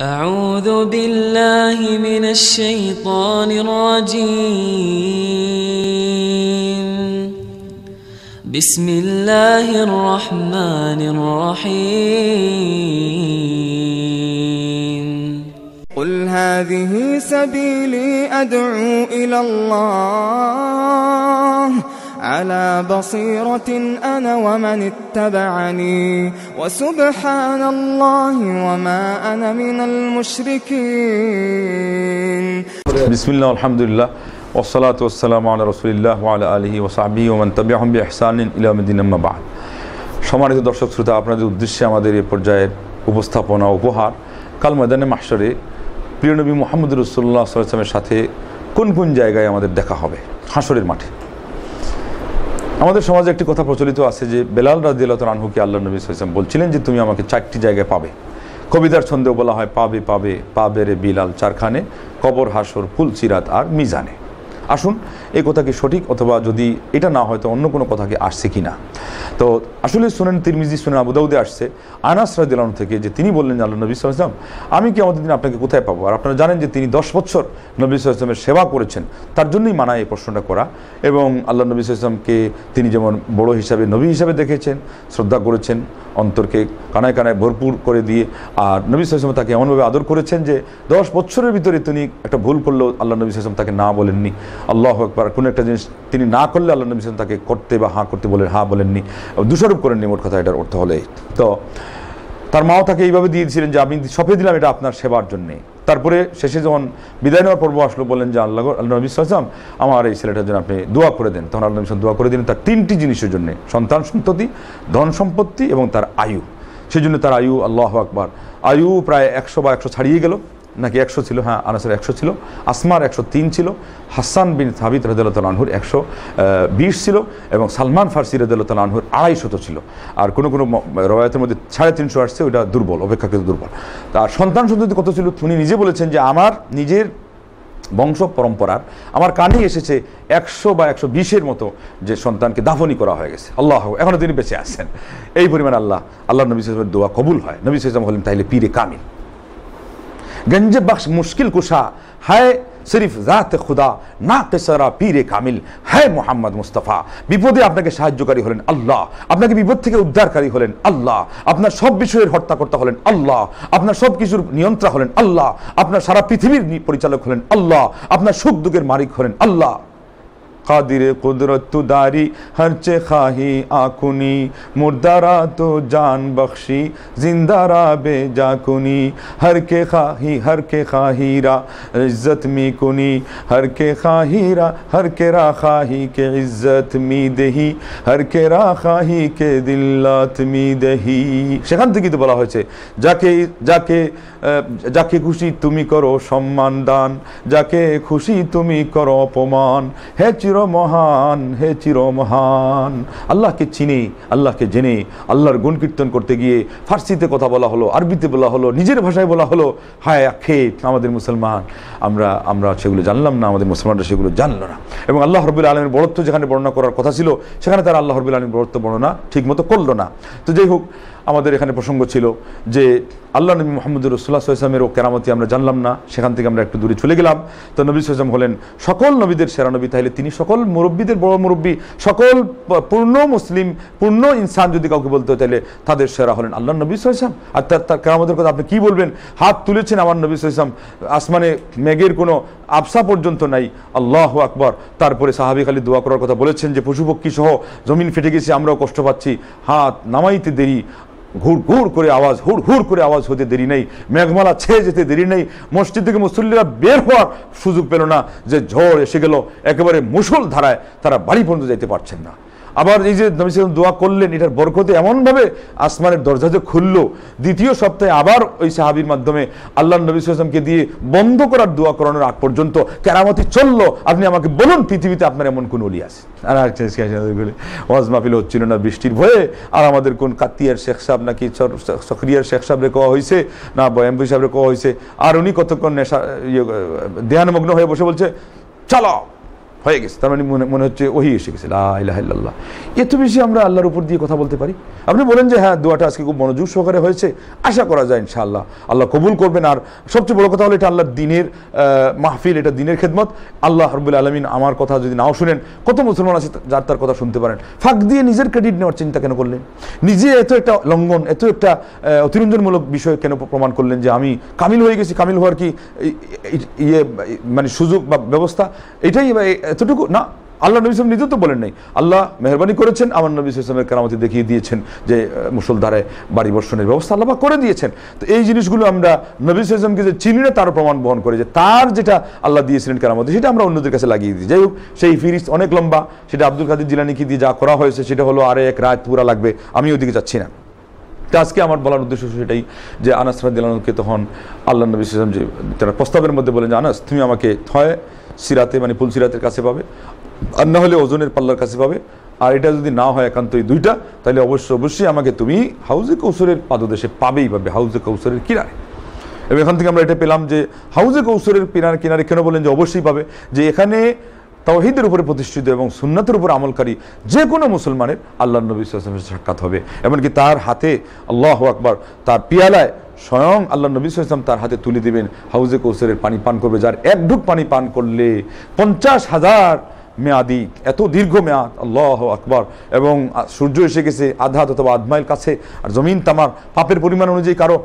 أعوذ بالله من الشيطان الرجيم بسم الله الرحمن الرحيم قل هذه سبيلي أدعو إلى الله على بصيرة أنا ومن اتبعني وسبحان الله وما أنا من المشركين بسم الله والحمد لله والصلاة والسلام على رسول الله وعلى آله وصحبه ومن تبعهم بإحسان إلى مدينة ما بعد সম্মানিত দর্শক শ্রোতা আপনাদের উদ্দেশ্যে আমাদের এ পর্যায়ের উপস্থাপনা উপহার কাল ময়দানে মাস্টারে প্রিয়নবী মোহাম্মদ রসুল্লাহ সাল্লামের সাথে কোন কোন জায়গায় আমাদের দেখা হবে হাসরের মাঠে আমাদের সমাজে একটি কথা প্রচলিত আছে যে বেলাল রাজিয়াল্লাহ আনহুকে আল্লাহ নবী সাইসাম বলছিলেন যে তুমি আমাকে চারটি জায়গায় পাবে কবিতার ছন্দেও বলা হয় পাবে পাবে পাবে রে বিলাল চারখানে কবর হাসর ফুল চিরাত আর মিজানে আসুন এই কথা কি সঠিক অথবা যদি এটা না হয় তো অন্য কোনো কথা কি আসছে কি না তো আসলে শোনেন তিরমিজি শোনেন আবুদাউদ্দি আসছে আনাস রাজিলাম থেকে যে তিনি বললেন আল্লাহ নবী সাল্লাম আমি কি আমাদের দিন আপনাকে কোথায় পাবো আর আপনারা জানেন যে তিনি দশ বছর নবী সাল্লামের সেবা করেছেন তার জন্যই মানায় এই প্রশ্নটা করা এবং আল্লাহ নবী সাল্লামকে তিনি যেমন বড় হিসাবে নবী হিসাবে দেখেছেন শ্রদ্ধা করেছেন অন্তরকে কানায় কানায় ভরপুর করে দিয়ে আর নবী সাল্লাম তাকে এমনভাবে আদর করেছেন যে দশ বছরের ভিতরে তিনি একটা ভুল করলেও আল্লাহ নবী সাল্লাম তাকে না বলেননি আল্লাহ একবার কোনো একটা জিনিস তিনি না করলে আল্লাহ নবী তাকে করতে বা হাঁ করতে বলেন হাঁ বলেননি দোষারোপ করেননি মোট কথা এটার অর্থ হলে তো তার মাও তাকে এইভাবে দিয়েছিলেন যে আমি সফে দিলাম এটা আপনার সেবার জন্যে তারপরে শেষে যখন বিদায় নেওয়ার পর্ব আসলো বলেন যে আল্লাহ আল্লাহ নবী সালাম আমার এই ছেলেটার জন্য আপনি দোয়া করে দেন তখন আল্লাহ নবী দোয়া করে দিলেন তার তিনটি জিনিসের জন্য সন্তান সন্ততি ধন সম্পত্তি এবং তার আয়ু সেই জন্য তার আয়ু আল্লাহ আকবার আয়ু প্রায় একশো বা একশো ছাড়িয়ে গেল নাকি একশো ছিল হ্যাঁ আনাসের একশো ছিল আসমার একশো তিন ছিল হাসান বিন সাবিত আনহুর একশো বিশ ছিল এবং সালমান ফার্সি আনহুর আড়াইশত ছিল আর কোনো কোনো রবায়তের মধ্যে সাড়ে তিনশো আসছে ওইটা দুর্বল অপেক্ষাকৃত দুর্বল তার সন্তান সন্ততি কত ছিল উনি নিজে বলেছেন যে আমার নিজের বংশ পরম্পরার আমার কানে এসেছে একশো বা একশো বিশের মতো যে সন্তানকে দাফনি করা হয়ে গেছে আল্লাহ এখনও তিনি বেঁচে আছেন এই পরিমাণ আল্লাহ আল্লাহ নবী সালামের দোয়া কবুল হয় নবী সালাম হলেন তাইলে পীরে কামিল गंज बख्श मुश्किल कुशा है সিরিফ জাত খুদা না কেসারা পীরে কামিল হ্যাঁ মোহাম্মদ মুস্তফা বিপদে আপনাকে সাহায্যকারী হলেন আল্লাহ আপনাকে বিপদ থেকে উদ্ধারকারী হলেন আল্লাহ আপনার সব বিষয়ের হর্তাকর্তা হলেন আল্লাহ আপনার সব কিছুর নিয়ন্ত্রণ হলেন আল্লাহ আপনার সারা পৃথিবীর পরিচালক হলেন আল্লাহ আপনার সুখ দুঃখের মালিক হলেন আল্লাহ কাদির কুদরত দারি হরচে খাহি আকুনি মুর্দারা তো জান বখশি জিন্দারা বে জাকুনি হর কে খাহি হর কে খাহিরা ইজ্জত মি কুনি হর কে খাহি রা হর কে রা খাহি কে ইজ্জত মি দেহি হর কে রা খাহি কে দিল্লাত মি দেহি সেখান থেকে তো বলা হয়েছে যাকে যাকে যাকে খুশি তুমি করো সম্মান দান যাকে খুশি তুমি করো অপমান হে চির চিরমহান হে চিরমহান আল্লাহকে চিনে আল্লাহকে জেনে আল্লাহর গুণ কীর্তন করতে গিয়ে ফার্সিতে কথা বলা হলো আরবিতে বলা হলো নিজের ভাষায় বলা হলো হায় আক্ষেপ আমাদের মুসলমান আমরা আমরা সেগুলো জানলাম না আমাদের মুসলমানরা সেগুলো জানল না এবং আল্লাহ রবিল আলমের বরত্ব যেখানে বর্ণনা করার কথা ছিল সেখানে তারা আল্লাহ রবিল আলমের বরত্ব বর্ণনা ঠিকমতো করলো না তো যাই হোক আমাদের এখানে প্রসঙ্গ ছিল যে আল্লাহ নবী মোহাম্মদ রসুল্লাহ ইসলামের ও কেরামতি আমরা জানলাম না সেখান থেকে আমরা একটু দূরে চলে গেলাম তো নবী ইসলাম হলেন সকল নবীদের সেরা নবী তাহলে তিনি সকল মুরব্বীদের বড় মুরব্বী সকল পূর্ণ মুসলিম পূর্ণ ইনসান যদি কাউকে বলতে হয় তাহলে তাদের সেরা হলেন আল্লাহ নবী ইসলাম আর তার তার কেরামতের কথা আপনি কী বলবেন হাত তুলেছেন আমার নবী ইসলাম আসমানে মেঘের কোনো আবসা পর্যন্ত নাই আল্লাহ আকবর তারপরে সাহাবি খালি দোয়া করার কথা বলেছেন যে পশুপক্ষী সহ জমিন ফেটে গেছে আমরাও কষ্ট পাচ্ছি হাত নামাইতে দেরি ঘুর ঘুর করে আওয়াজ হুড় হুড় করে আওয়াজ হতে দেরি নেই মেঘমালা ছেয়ে যেতে দেরি নেই মসজিদ থেকে মুসল্লিরা বের হওয়ার সুযোগ পেল না যে ঝড় এসে গেল একেবারে মুসল ধারায় তারা বাড়ি পর্যন্ত যেতে পারছেন না আবার এই যে নবী সালাম দোয়া করলেন এটার বরকতে এমনভাবে আসমানের দরজা যে খুললো দ্বিতীয় সপ্তাহে আবার ওই সাহাবির মাধ্যমে আল্লাহ নবী সালামকে দিয়ে বন্ধ করার দোয়া করানোর আগ পর্যন্ত কেরামতি চললো আপনি আমাকে বলুন পৃথিবীতে আপনার এমন কোন অলি আছে আর ওয়াজ হচ্ছিল না বৃষ্টির ভয়ে আর আমাদের কোন কাতিয়ার শেখ সাহেব নাকি সক্রিয়ার শেখ সাহেবরে কওয়া হয়েছে না বয়াম্বি সাহেবরে কওয়া হয়েছে আর উনি কতক্ষণ নেশা ইয়ে ধ্যানমগ্ন হয়ে বসে বলছে চলো হয়ে গেছে তার মানে মনে মনে হচ্ছে ওহি এসে গেছে আল্লাহ এত বেশি আমরা আল্লাহর উপর দিয়ে কথা বলতে পারি আপনি বলেন যে হ্যাঁ দোয়াটা আজকে খুব মনোযোগ সহকারে হয়েছে আশা করা যায় ইনশাআল্লাহ আল্লাহ কবুল করবেন আর সবচেয়ে বড় কথা হলো এটা আল্লাহর দিনের মাহফিল এটা দিনের খেদমত আল্লাহ হরবুল আলমিন আমার কথা যদি নাও শুনেন কত মুসলমান আছে যার তার কথা শুনতে পারেন ফাঁক দিয়ে নিজের ক্রেডিট নেওয়ার চিন্তা কেন করলেন নিজে এত একটা লঙ্ঘন এত একটা অতিরঞ্জনমূলক বিষয় কেন প্রমাণ করলেন যে আমি কামিল হয়ে গেছি কামিল হওয়ার কি ইয়ে মানে সুযোগ বা ব্যবস্থা এটাই এতটুকু না আল্লাহ নবী ইসলাম নিজে তো বলেন নাই আল্লাহ মেহরবানি করেছেন আমার নবী ইসলামের কেরামতি দেখিয়ে দিয়েছেন যে মুসলধারে বাড়ি বর্ষণের ব্যবস্থা আল্লাহ করে দিয়েছেন তো এই জিনিসগুলো আমরা নবী ইসলামকে যে চিনি না তার প্রমাণ বহন করে যে তার যেটা আল্লাহ দিয়েছিলেন কেরামতি সেটা আমরা অন্যদের কাছে লাগিয়ে দিই যাই হোক সেই ফিরিস অনেক লম্বা সেটা আব্দুল কাদের জিলানিকে দিয়ে যা করা হয়েছে সেটা হলো আরে এক রাত পুরা লাগবে আমি ওদিকে যাচ্ছি না তো আজকে আমার বলার উদ্দেশ্য সেটাই যে আনাস রাদিল্লাহকে তখন আল্লাহ নবী ইসলাম যে তারা প্রস্তাবের মধ্যে বলেন যে আনাস তুমি আমাকে হয় সিরাতে মানে ফুল সিরাতের কাছে পাবে আর না হলে ওজনের পাল্লার কাছে পাবে আর এটা যদি না হয় একান্ত এই দুইটা তাহলে অবশ্যই অবশ্যই আমাকে তুমি হাউজে কৌশলের পাদদেশে পাবেই পাবে হাউজে কৌশলের কিনারে এবং এখান থেকে আমরা এটা পেলাম যে হাউজে কৌশলের কিনারে কিনারে কেন বলেন যে অবশ্যই পাবে যে এখানে তাওহিদের উপরে প্রতিষ্ঠিত এবং সুন্নাতের উপর আমলকারী যে কোনো মুসলমানের আল্লাহ নবী সাল্লামের সাক্ষাৎ হবে এমনকি তার হাতে আল্লাহ আকবার তার পিয়ালায় স্বয়ং আল্লাহ নবী সাল্লাম তার হাতে তুলে দিবেন হাউজে কৌশলের পানি পান করবে যার এক ঢুক পানি পান করলে পঞ্চাশ হাজার মেয়াদি এত দীর্ঘ মেয়াদ আল্লাহ আকবর এবং সূর্য এসে গেছে আধাত অথবা আধমাইল কাছে আর জমিন তামার পাপের পরিমাণ অনুযায়ী কারো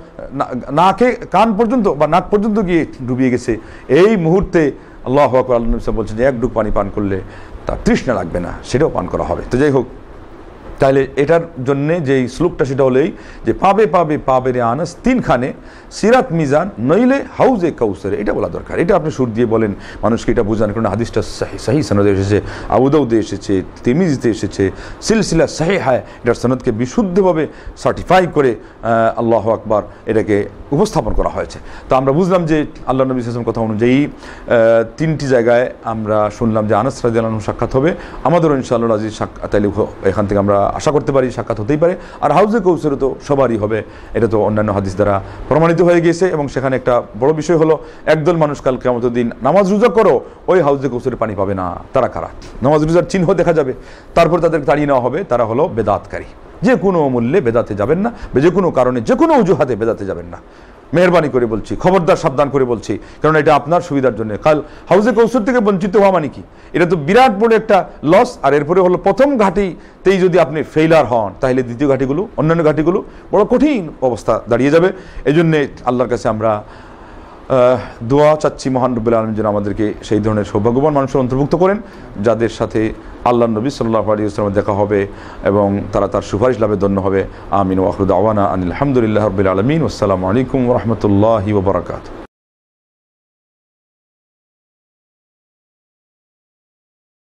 নাকে কান পর্যন্ত বা নাক পর্যন্ত গিয়ে ডুবিয়ে গেছে এই মুহূর্তে আল্লাহ আকবর আল্লাহ নবী বলছেন যে এক ঢুক পানি পান করলে তার তৃষ্ণা লাগবে না সেটাও পান করা হবে তো যাই হোক তাহলে এটার জন্যে যেই স্লোকটা সেটা হলেই যে পাবে পাবে পাবে রে আনাস তিনখানে সিরাত মিজান নইলে হাউজে কাউসারে এটা বলা দরকার এটা আপনি সুর দিয়ে বলেন মানুষকে এটা বোঝান কারণ হাদিসটা সাহি সাহি সনদে এসেছে আবুদাউদে এসেছে তেমিজিতে এসেছে সিলসিলা সাহে হায় এটার সনদকে বিশুদ্ধভাবে সার্টিফাই করে আল্লাহ আকবার এটাকে উপস্থাপন করা হয়েছে তো আমরা বুঝলাম যে আল্লাহ নবী সালাম কথা অনুযায়ী তিনটি জায়গায় আমরা শুনলাম যে আনাস রাজিয়াল সাক্ষাৎ হবে আমাদেরও ইনশাআল্লাহ রাজি সাক্ষাৎ তাইলে এখান থেকে আমরা আশা করতে পারি সাক্ষাৎ হতেই পারে আর হাউজে কৌশলে তো সবারই হবে এটা তো অন্যান্য হাদিস দ্বারা প্রমাণিত হয়ে গিয়েছে এবং সেখানে একটা বড় বিষয় হলো একদল মানুষ কাল কেমত দিন নামাজ রোজা করো ওই হাউজে কৌশলে পানি পাবে না তারা কারা নামাজ রোজার চিহ্ন দেখা যাবে তারপর তাদের তাড়িয়ে নেওয়া হবে তারা হলো বেদাতকারী যে কোনো মূল্যে বেদাতে যাবেন না যে কোনো কারণে যে কোনো অজুহাতে বেদাতে যাবেন না মেহরবানি করে বলছি খবরদার সাবধান করে বলছি কারণ এটা আপনার সুবিধার জন্য কাল হাউজে কৌশল থেকে বঞ্চিত হওয়া মানে কি এটা তো বিরাট বড় একটা লস আর এরপরে হলো প্রথম ঘাটিতেই যদি আপনি ফেইলার হন তাহলে দ্বিতীয় ঘাটিগুলো অন্যান্য ঘাটিগুলো বড় কঠিন অবস্থা দাঁড়িয়ে যাবে এই জন্যে আল্লাহর কাছে আমরা দোয়া চাচ্ছি মহান রব্বুল আলম যেন আমাদেরকে সেই ধরনের সৌভাগ্যবান মানুষের অন্তর্ভুক্ত করেন যাদের সাথে আল্লাহ নবী সাল্লাহ আলী ইসলামের দেখা হবে এবং তারা তার সুপারিশ লাভে ধন্য হবে আমিন ওয়াহরুদ আওয়ানা আনিল আলহামদুলিল্লাহ রবিল আলমিন আসসালামু আলাইকুম রহমতুল্লাহি ওবরাকাতু